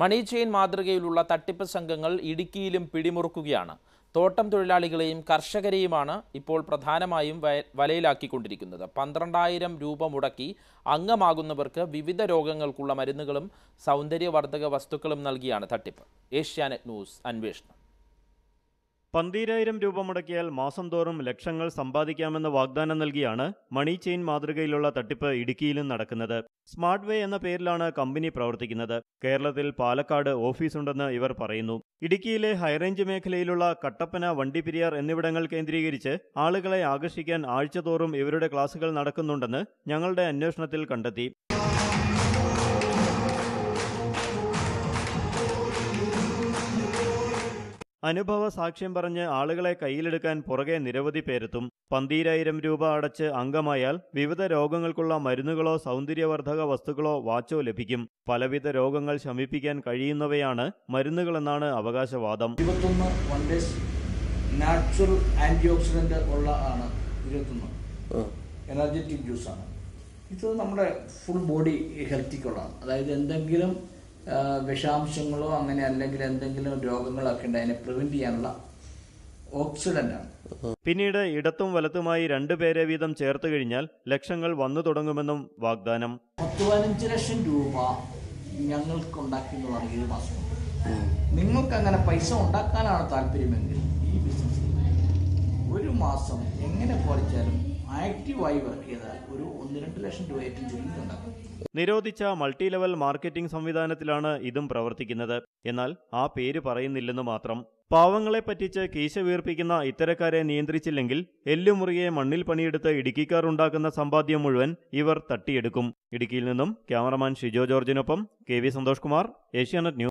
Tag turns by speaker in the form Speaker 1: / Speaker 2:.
Speaker 1: മണി chain മാതൃകയിലുള്ള തട്ടിപ്പ് സംഘങ്ങൾ ഇടുക്കിയിലും പിടിമുറുക്കുകയാണ് തോട്ടം തൊഴിലാളികളെയും കർഷകരെയുമാണ് ഇപ്പോൾ പ്രധാനമായും വലയിലാക്കിക്കൊണ്ടിരിക്കുന്നത് പന്ത്രണ്ടായിരം രൂപ മുടക്കി അംഗമാകുന്നവർക്ക് വിവിധ രോഗങ്ങൾക്കുള്ള മരുന്നുകളും സൗന്ദര്യവർദ്ധക വസ്തുക്കളും നൽകിയാണ് തട്ടിപ്പ് ഏഷ്യാനെറ്റ് ന്യൂസ് അന്വേഷണം
Speaker 2: പന്തീരായിരം രൂപ മുടക്കിയാൽ മാസം തോറും ലക്ഷങ്ങൾ സമ്പാദിക്കാമെന്ന വാഗ്ദാനം നൽകിയാണ് മണി ചെയിൻ മാതൃകയിലുള്ള തട്ടിപ്പ് ഇടുക്കിയിലും നടക്കുന്നത് സ്മാർട്ട് വേ എന്ന പേരിലാണ് കമ്പനി പ്രവർത്തിക്കുന്നത് കേരളത്തിൽ പാലക്കാട് ഓഫീസുണ്ടെന്ന് ഇവർ പറയുന്നു ഇടുക്കിയിലെ ഹൈറേഞ്ച് മേഖലയിലുള്ള കട്ടപ്പന വണ്ടിപ്പിരിയാർ എന്നിവിടങ്ങൾ കേന്ദ്രീകരിച്ച് ആളുകളെ ആകർഷിക്കാൻ ആഴ്ചതോറും ഇവരുടെ ക്ലാസുകൾ നടക്കുന്നുണ്ടെന്ന് ഞങ്ങളുടെ അന്വേഷണത്തിൽ കണ്ടെത്തി അനുഭവ സാക്ഷ്യം പറഞ്ഞ് ആളുകളെ കയ്യിലെടുക്കാൻ പുറകെ നിരവധി പേരെത്തും പന്തീരായിരം രൂപ അടച്ച് അംഗമായാൽ വിവിധ രോഗങ്ങൾക്കുള്ള മരുന്നുകളോ സൗന്ദര്യവർദ്ധക വസ്തുക്കളോ വാച്ചോ ലഭിക്കും പലവിധ രോഗങ്ങൾ ശമിപ്പിക്കാൻ കഴിയുന്നവയാണ് മരുന്നുകളെന്നാണ് അവകാശവാദം
Speaker 3: നാച്ചുറൽ ആന്റി ഓക്സിഡന്റ് ഉള്ള ആണ് ഇരുപത്തൊന്ന് എനർജറ്റിക് ജ്യൂസാണ് ഇത് നമ്മുടെ ഫുൾ ബോഡി ഹെൽത്തിക്കുള്ളതാണ് അതായത് എന്തെങ്കിലും വിഷാംശങ്ങളോ അങ്ങനെ അല്ലെങ്കിൽ എന്തെങ്കിലും ഒക്കെ ഉണ്ട് അതിനെ പ്രിവെന്റ്
Speaker 2: ചെയ്യാനുള്ള ഓക്സിഡന്റ് ആണ് പിന്നീട് ഇടത്തും വലത്തുമായി രണ്ടു പേരെ വീതം ചേർത്ത് കഴിഞ്ഞാൽ ലക്ഷങ്ങൾ വന്നു തുടങ്ങുമെന്നും വാഗ്ദാനം
Speaker 3: പത്ത് പതിനഞ്ച് ലക്ഷം രൂപ ഞങ്ങൾക്ക് ഉണ്ടാക്കി എന്ന് പറഞ്ഞ ഏഴ് മാസം നിങ്ങൾക്ക് അങ്ങനെ പൈസ ഉണ്ടാക്കാനാണ് താല്പര്യമെങ്കിൽ ഈ ബിസിനസ് ഒരു മാസം എങ്ങനെ പോലെ ഒരു ലക്ഷം
Speaker 2: നിരോധിച്ച മൾട്ടി ലെവൽ മാർക്കറ്റിംഗ് സംവിധാനത്തിലാണ് ഇതും പ്രവർത്തിക്കുന്നത് എന്നാൽ ആ പേര് പറയുന്നില്ലെന്ന് മാത്രം പാവങ്ങളെ പറ്റിച്ച് കീശ വീർപ്പിക്കുന്ന ഇത്തരക്കാരെ നിയന്ത്രിച്ചില്ലെങ്കിൽ എല്ലുമുറിയെ മണ്ണിൽ പണിയെടുത്ത് ഇടുക്കിക്കാർ ഉണ്ടാക്കുന്ന സമ്പാദ്യം മുഴുവൻ ഇവർ തട്ടിയെടുക്കും ഇടുക്കിയിൽ നിന്നും ക്യാമറമാൻ ഷിജോ ജോർജിനൊപ്പം K V Santhosh Kumar Asianet news